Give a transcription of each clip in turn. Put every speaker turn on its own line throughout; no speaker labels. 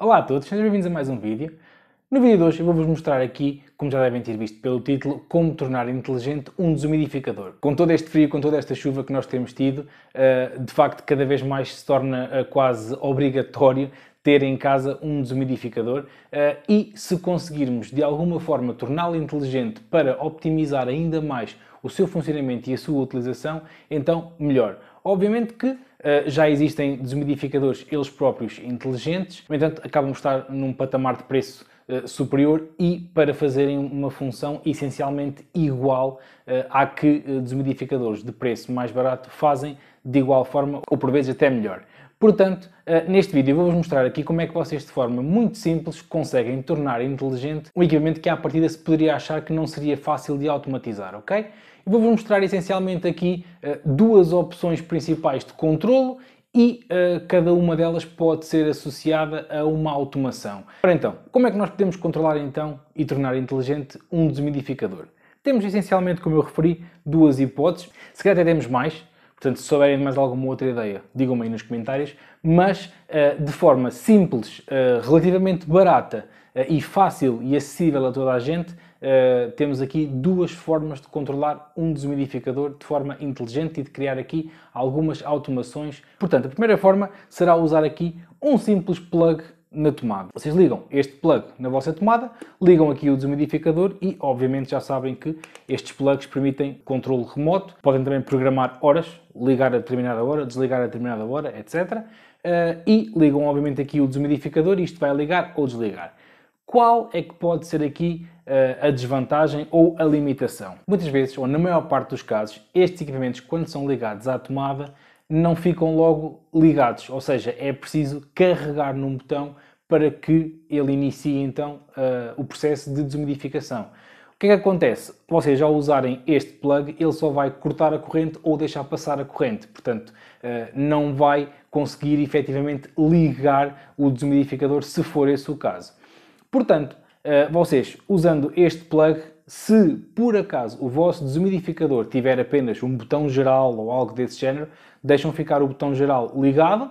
Olá a todos, sejam bem-vindos a mais um vídeo. No vídeo de hoje eu vou-vos mostrar aqui, como já devem ter visto pelo título, como tornar inteligente um desumidificador. Com todo este frio, com toda esta chuva que nós temos tido, eh, de facto cada vez mais se torna eh, quase obrigatório ter em casa um desumidificador eh, e se conseguirmos de alguma forma torná-lo inteligente para optimizar ainda mais o seu funcionamento e a sua utilização, então melhor. Obviamente que uh, já existem desumidificadores eles próprios inteligentes, no entanto, acabam de estar num patamar de preço uh, superior e para fazerem uma função essencialmente igual uh, à que desumidificadores de preço mais barato fazem de igual forma ou por vezes até melhor. Portanto, eh, neste vídeo vou-vos mostrar aqui como é que vocês de forma muito simples conseguem tornar inteligente um equipamento que à partida se poderia achar que não seria fácil de automatizar, ok? E vou-vos mostrar essencialmente aqui eh, duas opções principais de controlo e uh, cada uma delas pode ser associada a uma automação. Ora então, como é que nós podemos controlar então e tornar inteligente um desumidificador? Temos essencialmente, como eu referi, duas hipóteses. Se calhar até temos mais, Portanto, se souberem mais alguma outra ideia, digam-me aí nos comentários, mas eh, de forma simples, eh, relativamente barata eh, e fácil e acessível a toda a gente, temos aqui duas formas de controlar um desumidificador de forma inteligente e de criar aqui algumas automações. Portanto, a primeira forma será usar aqui um simples plug na tomada. Vocês ligam este plug na vossa tomada, ligam aqui o desumidificador e, obviamente, já sabem que estes plugs permitem controle remoto. Podem também programar horas, ligar a determinada hora, desligar a determinada hora, etc. Eh, e ligam, obviamente, aqui o desumidificador e isto vai ligar ou desligar. Qual é que pode ser aqui eh, a desvantagem ou a limitação? Muitas vezes, ou na maior parte dos casos, estes equipamentos, quando são ligados à tomada, não ficam logo ligados, ou seja, é preciso carregar num botão para que ele inicie então uh, o processo de desumidificação. O que é que acontece? Vocês ao usarem este plug, ele só vai cortar a corrente ou deixar passar a corrente, portanto, uh, não vai conseguir efetivamente ligar o desumidificador se for esse o caso. Portanto, uh, vocês usando este plug se por acaso o vosso desumidificador tiver apenas um botão geral ou algo desse género, deixam ficar o botão geral ligado,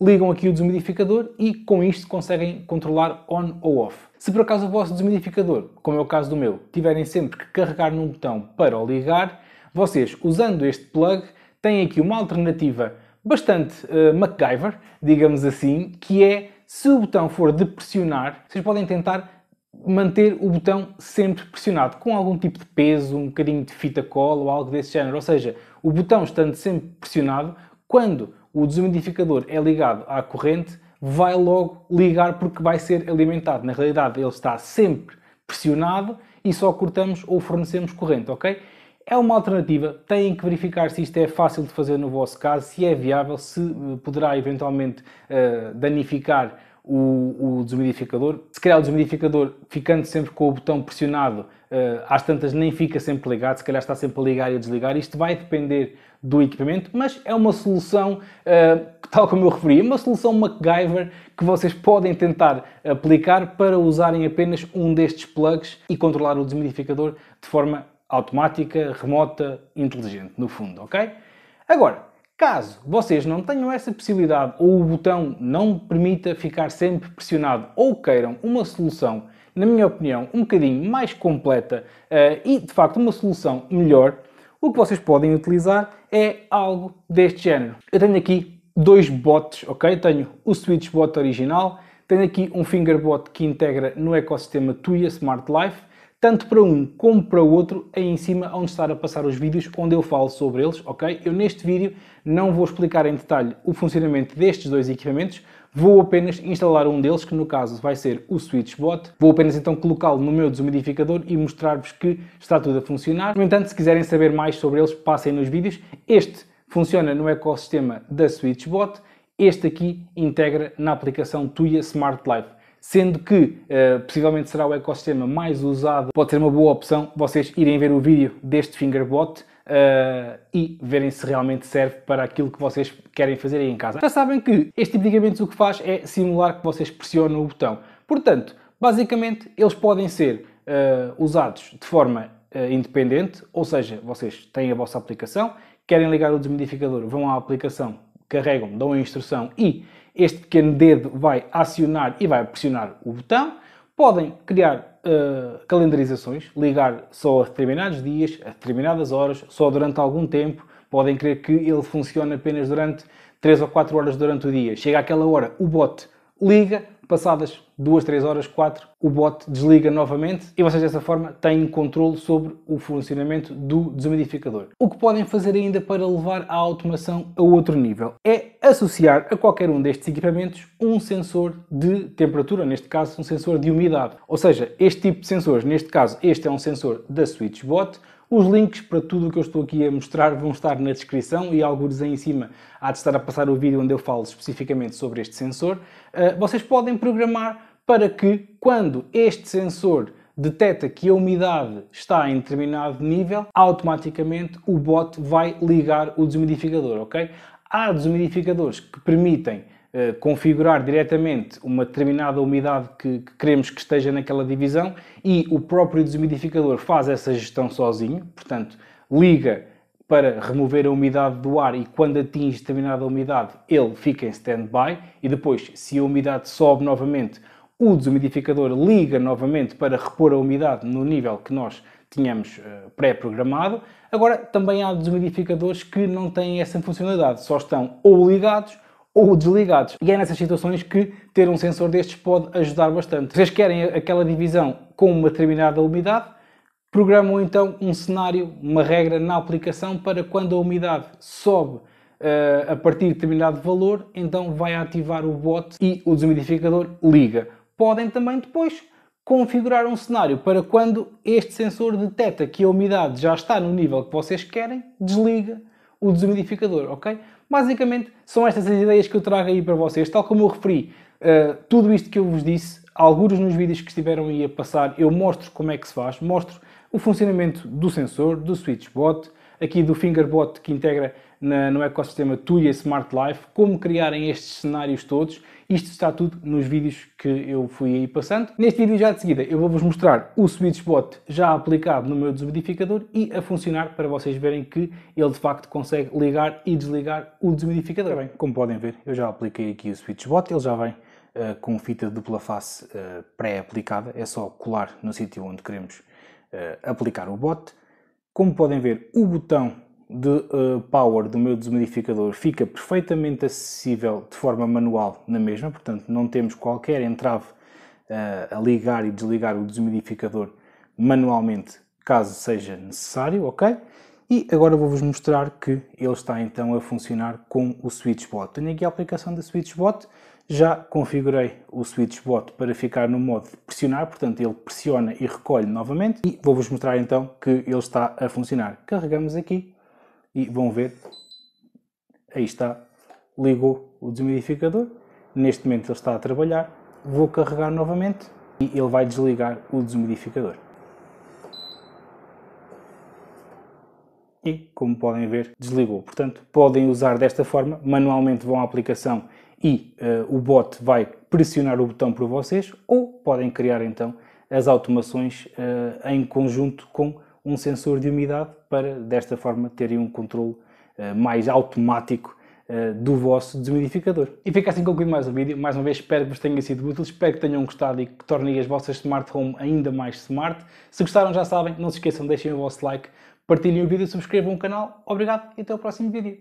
ligam aqui o desumidificador e com isto conseguem controlar on ou off. Se por acaso o vosso desumidificador, como é o caso do meu, tiverem sempre que carregar num botão para o ligar, vocês usando este plug têm aqui uma alternativa bastante uh, MacGyver, digamos assim, que é se o botão for de pressionar, vocês podem tentar manter o botão sempre pressionado, com algum tipo de peso, um bocadinho de fita cola ou algo desse género. Ou seja, o botão estando sempre pressionado, quando o desumidificador é ligado à corrente, vai logo ligar porque vai ser alimentado. Na realidade, ele está sempre pressionado e só cortamos ou fornecemos corrente, ok? É uma alternativa, têm que verificar se isto é fácil de fazer no vosso caso, se é viável, se eh, poderá eventualmente uh, danificar o, o desumidificador. Se calhar o desumidificador, ficando sempre com o botão pressionado, uh, às tantas nem fica sempre ligado, se calhar está sempre a ligar e a desligar. Isto vai depender do equipamento, mas é uma solução, uh, tal como eu referi, uma solução MacGyver que vocês podem tentar aplicar para usarem apenas um destes plugs e controlar o desumidificador de forma automática, remota, inteligente, no fundo, ok? Agora, Caso vocês não tenham essa possibilidade ou o botão não permita ficar sempre pressionado ou queiram uma solução, na minha opinião, um bocadinho mais completa uh, e de facto uma solução melhor, o que vocês podem utilizar é algo deste género. Eu tenho aqui dois bots, ok? Tenho o SwitchBot original, tenho aqui um fingerbot que integra no ecossistema Tuya Smart Life tanto para um como para o outro, aí é em cima onde estar a passar os vídeos onde eu falo sobre eles, ok? Eu neste vídeo não vou explicar em detalhe o funcionamento destes dois equipamentos, vou apenas instalar um deles, que no caso vai ser o SwitchBot. Vou apenas então colocá-lo no meu desumidificador e mostrar-vos que está tudo a funcionar. No entanto, se quiserem saber mais sobre eles, passem nos vídeos. Este funciona no ecossistema da SwitchBot, este aqui integra na aplicação Tuya Smart Life sendo que uh, possivelmente será o ecossistema mais usado, pode ser uma boa opção vocês irem ver o vídeo deste Fingerbot uh, e verem se realmente serve para aquilo que vocês querem fazer aí em casa. Já sabem que este tipo de equipamentos o que faz é simular que vocês pressionam o botão. Portanto, basicamente eles podem ser uh, usados de forma independente, ou seja, vocês têm a vossa aplicação, querem ligar o desmodificador, vão à aplicação, carregam, dão a instrução e este pequeno dedo vai acionar e vai pressionar o botão. Podem criar uh, calendarizações, ligar só a determinados dias, a determinadas horas, só durante algum tempo. Podem crer que ele funciona apenas durante 3 ou 4 horas durante o dia. Chega àquela hora, o bot liga, Passadas 2, 3 horas, 4, o bot desliga novamente e vocês dessa forma têm controle sobre o funcionamento do desumidificador. O que podem fazer ainda para levar a automação a outro nível é associar a qualquer um destes equipamentos um sensor de temperatura, neste caso um sensor de umidade. Ou seja, este tipo de sensores, neste caso este é um sensor da SwitchBot, os links para tudo o que eu estou aqui a mostrar vão estar na descrição e alguns aí em cima há de estar a passar o vídeo onde eu falo especificamente sobre este sensor. Ah, vocês podem programar para que quando este sensor detecta que a umidade está em determinado nível, automaticamente o bot vai ligar o desumidificador, ok? Há desumidificadores que permitem eh, configurar diretamente uma determinada umidade que, que, queremos que esteja naquela divisão e o próprio desumidificador faz essa gestão sozinho, portanto, liga para remover a umidade do ar e quando atinge determinada umidade ele fica em stand-by e depois, se a umidade sobe novamente, o desumidificador liga novamente para repor a umidade no nível que nós tínhamos eh, pré-programado. Agora, também há desumidificadores que não têm essa funcionalidade, só estão ou ligados ou desligados. E é nessas situações que ter um sensor destes pode ajudar bastante. Vocês querem aquela divisão com uma determinada umidade, programam então um cenário, uma regra na aplicação para quando a umidade sobe eh, a partir de determinado valor, então vai ativar o bot e o desumidificador liga. Podem também depois configurar um cenário para quando este sensor detecta que a umidade já está no nível que vocês querem, desliga o desumidificador, ok? Basicamente, são estas as ideias que eu trago aí para vocês. Tal como eu referi, uh, tudo isto que eu vos disse, alguns nos vídeos que estiveram aí a passar, eu mostro como é que se faz, mostro o funcionamento do sensor, do SwitchBot, aqui do Fingerbot que integra na, no ecossistema Tuya Smart Life, como criarem estes cenários todos isto está tudo nos vídeos que eu fui aí passando. Neste vídeo já de seguida eu vou-vos mostrar o SwitchBot já aplicado no meu desumidificador e a funcionar para vocês verem que ele de facto consegue ligar e desligar o desumidificador. Bem, como podem ver eu já apliquei aqui o SwitchBot, ele já vem uh, com fita dupla face uh, pré-aplicada, é só colar no sítio onde queremos uh, aplicar o bot. Como podem ver o botão de uh, power do meu desumidificador fica perfeitamente acessível de forma manual na mesma, portanto não temos qualquer entrave uh, a ligar e desligar o desumidificador manualmente, caso seja necessário, ok? E agora vou-vos mostrar que ele está então a funcionar com o SwitchBot. Tenho aqui a aplicação da SwitchBot, já configurei o SwitchBot para ficar no modo de pressionar, portanto ele pressiona e recolhe novamente. E vou-vos mostrar então que ele está a funcionar. Carregamos aqui e vão ver, aí está, ligou o desumidificador, neste momento ele está a trabalhar, vou carregar novamente e ele vai desligar o desumidificador. E, como podem ver, desligou. Portanto, podem usar desta forma, manualmente vão à aplicação e uh, o bot vai pressionar o botão por vocês ou podem criar então as automações uh, em conjunto com um sensor de umidade para, desta forma, terem um controle eh, mais automático eh, do vosso desumidificador. E fica assim concluído mais o vídeo. Mais uma vez, espero que vos tenha sido útil, espero que tenham gostado e que tornem as vossas smart home ainda mais smart. Se gostaram, já sabem, não se esqueçam, deixem o vosso like, partilhem o vídeo, subscrevam o canal. Obrigado e até o próximo vídeo.